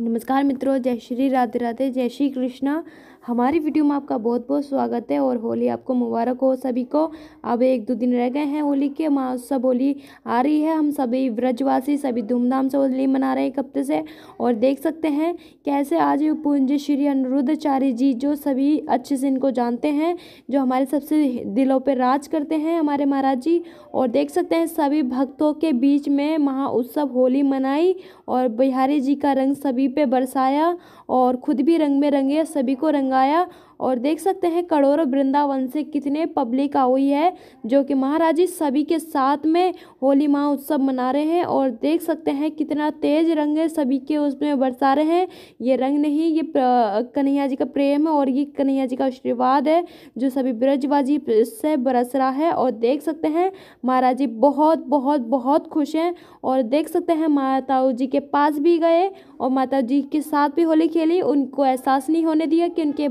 नमस्कार मित्रों जय श्री राधे राधे जय श्री कृष्णा हमारी वीडियो में आपका बहुत बहुत स्वागत है और होली आपको मुबारक हो सभी को अब एक दो दिन रह गए हैं होली के सब होली आ रही है हम सभी व्रजवासी सभी धूमधाम से होली मना रहे हैं एक हफ्ते से और देख सकते हैं कैसे आज पूंज श्री अनिरुद्धाचार्य जी जो सभी अच्छे से इनको जानते हैं जो हमारे सबसे दिलों पर राज करते हैं हमारे महाराज जी और देख सकते हैं सभी भक्तों के बीच में महा उत्सव होली मनाई और बिहारी जी का रंग सभी पे बरसाया और खुद भी रंग में रंगे सभी को रंगा लगाया और देख सकते हैं करोड़ वृंदावन से कितने पब्लिक आई है जो कि महाराज जी सभी के साथ में होली उत्सव मना रहे हैं और देख सकते हैं कितना तेज रंग है सभी के उसमें बरसा रहे हैं ये रंग नहीं ये कन्हैया जी का प्रेम है और ये कन्हैया जी का आशीर्वाद है जो सभी ब्रजवाजी से बरस रहा है और देख सकते हैं महाराज जी बहुत बहुत बहुत खुश हैं और देख सकते हैं माताओं जी के पास भी गए और माता जी के साथ भी होली खेली उनको एहसास नहीं होने दिया कि उनके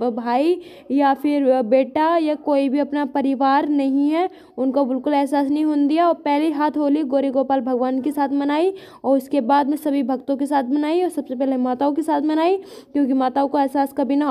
मतलब भाई या फिर बेटा या कोई भी अपना परिवार नहीं है उनको बिल्कुल एहसास नहीं होने दिया और पहले हाथ होली गौरी गोपाल भगवान के साथ मनाई और उसके बाद में सभी भक्तों के साथ मनाई और सबसे पहले माताओं के साथ मनाई क्योंकि माताओं को एहसास कभी ना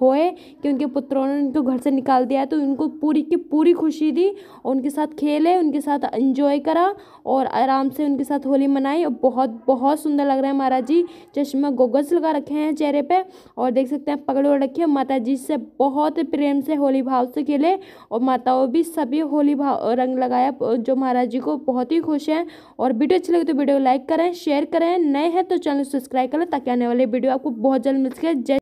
होए कि उनके पुत्रों ने उनको घर से निकाल दिया है तो उनको पूरी की पूरी खुशी दी उनके साथ खेले उनके साथ एंजॉय करा और आराम से उनके साथ होली मनाई और बहुत बहुत सुंदर लग रहा है महाराज जी चश्मा गोगल्स लगा रखे हैं चेहरे पर और देख सकते हैं पकड़ उड़ रखी खेलेंगे माता जी से बहुत प्रेम से होली भाव से खेले और माताओं भी सभी होली भाव रंग लगाया जो महाराज जी को बहुत ही खुश हैं और वीडियो अच्छी लगे तो वीडियो लाइक करें शेयर करें नए हैं तो चैनल सब्सक्राइब करें ताकि आने वाले वीडियो आपको बहुत जल्द मिल सके जय